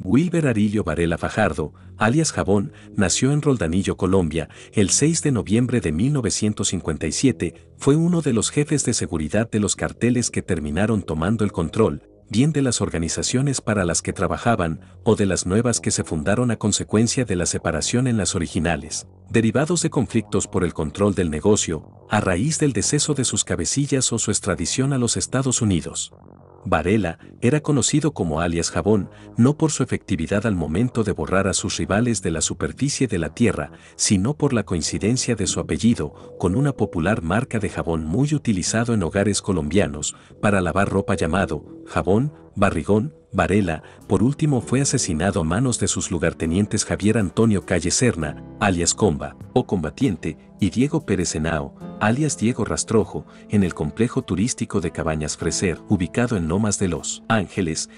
Wilber Arillo Varela Fajardo, alias Jabón, nació en Roldanillo, Colombia, el 6 de noviembre de 1957, fue uno de los jefes de seguridad de los carteles que terminaron tomando el control, bien de las organizaciones para las que trabajaban o de las nuevas que se fundaron a consecuencia de la separación en las originales, derivados de conflictos por el control del negocio, a raíz del deceso de sus cabecillas o su extradición a los Estados Unidos. Varela era conocido como alias Jabón, no por su efectividad al momento de borrar a sus rivales de la superficie de la Tierra, sino por la coincidencia de su apellido con una popular marca de jabón muy utilizado en hogares colombianos para lavar ropa llamado jabón, barrigón Varela, por último fue asesinado a manos de sus lugartenientes Javier Antonio Calle alias Comba, o Combatiente, y Diego Pérez Henao, alias Diego Rastrojo, en el complejo turístico de Cabañas Freser, ubicado en Lomas de los Ángeles,